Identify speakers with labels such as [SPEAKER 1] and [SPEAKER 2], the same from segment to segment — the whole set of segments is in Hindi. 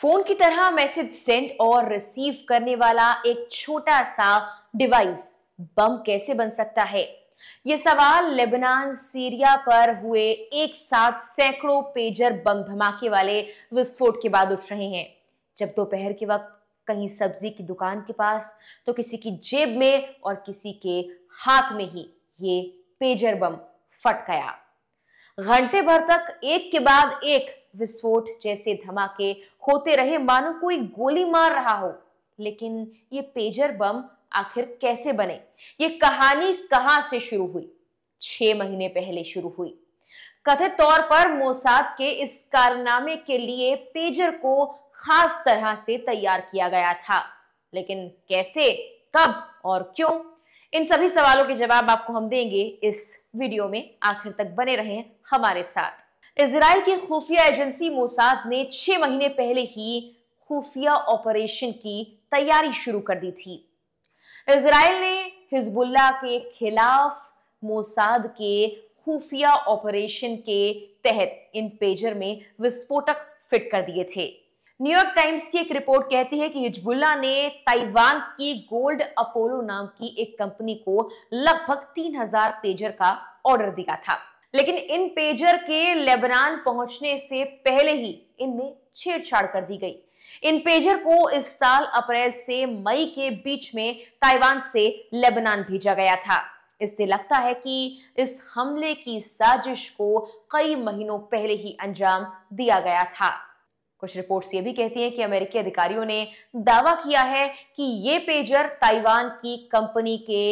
[SPEAKER 1] फोन की तरह मैसेज सेंड और रिसीव करने वाला एक छोटा सा डिवाइस बम कैसे बन सकता है ये सवाल लेबनान सीरिया पर हुए एक साथ सैकड़ों पेजर बम धमाके वाले विस्फोट के बाद उठ रहे हैं जब दोपहर के वक्त कहीं सब्जी की दुकान के पास तो किसी की जेब में और किसी के हाथ में ही ये पेजर बम फट गया घंटे भर तक एक के बाद एक विस्फोट जैसे धमाके होते रहे मानो कोई गोली मार रहा हो लेकिन ये पेजर बम आखिर कैसे बने ये कहानी कहां से शुरू हुई छह महीने पहले शुरू हुई कथित तौर पर मोसाद के इस कारनामे के लिए पेजर को खास तरह से तैयार किया गया था लेकिन कैसे कब और क्यों इन सभी सवालों के जवाब आपको हम देंगे इस वीडियो में आखिर तक बने रहें हमारे साथ इसराइल की खुफिया एजेंसी मोसाद ने छह महीने पहले ही खुफिया ऑपरेशन की तैयारी शुरू कर दी थी इसराइल ने हिजबुल्ला के खिलाफ मोसाद के खुफिया ऑपरेशन के तहत इन पेजर में विस्फोटक फिट कर दिए थे न्यूयॉर्क टाइम्स की एक रिपोर्ट कहती है कि हिजबुल्ला ने ताइवान की गोल्ड अपोलो नाम की एक कंपनी को लगभग 3000 पेजर का ऑर्डर दिया था लेकिन इन पेजर के लेबनान पहुंचने से पहले ही इनमें छेड़छाड़ कर दी गई इन पेजर को इस साल अप्रैल से मई के बीच में ताइवान से लेबनान भेजा गया था इससे लगता है कि इस हमले की साजिश को कई महीनों पहले ही अंजाम दिया गया था कुछ रिपोर्ट्स ये भी कहती हैं कि अमेरिकी अधिकारियों ने दावा किया है कि ये पेजर ताइवान की कंपनी के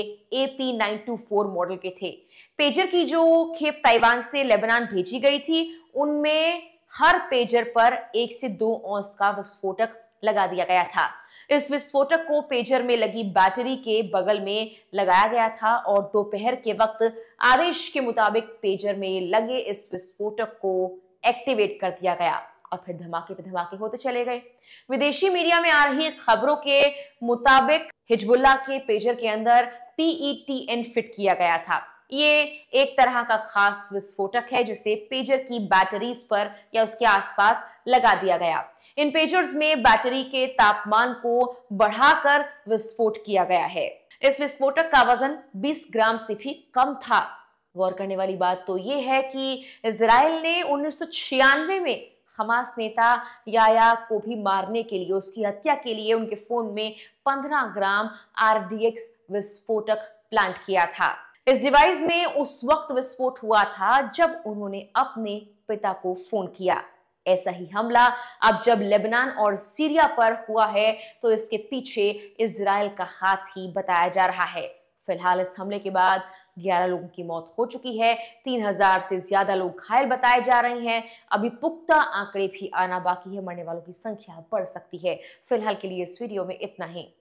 [SPEAKER 1] ए पी मॉडल के थे पेजर की जो खेप ताइवान से लेबनान भेजी गई थी उनमें हर पेजर पर एक से दो औंस का विस्फोटक लगा दिया गया था इस विस्फोटक को पेजर में लगी बैटरी के बगल में लगाया गया था और दोपहर के वक्त आदेश के मुताबिक पेजर में लगे इस विस्फोटक को एक्टिवेट कर दिया गया और फिर धमाके पे धमाके होते चले गए विदेशी मीडिया में आ रही खबरों के मुताबिक हिजबुल्ला के पेजर के अंदर पीईटीएन e फिट किया गया था ये एक तरह का खास विस्फोटक है जिसे पेजर की बैटरीज पर या उसके आसपास लगा दिया गया इन पेजर्स में बैटरी के तापमान को बढ़ाकर विस्फोट किया गया है इस विस्फोटक का वजन 20 ग्राम से भी कम था गौर करने वाली बात तो ये है कि इसराइल ने उन्नीस में हमास नेता याया को भी मारने के लिए उसकी हत्या के लिए उनके फोन में 15 ग्राम आरडीएक्स विस्फोटक प्लांट किया था इस डिवाइस में उस वक्त विस्फोट हुआ था जब उन्होंने अपने पिता को फोन किया ऐसा ही हमला अब जब लेबनान और सीरिया पर हुआ है तो इसके पीछे इसराइल का हाथ ही बताया जा रहा है फिलहाल इस हमले के बाद 11 लोगों की मौत हो चुकी है 3000 से ज्यादा लोग घायल बताए जा रहे हैं अभी पुख्ता आंकड़े भी आना बाकी है मरने वालों की संख्या बढ़ सकती है फिलहाल के लिए इस वीडियो में इतना ही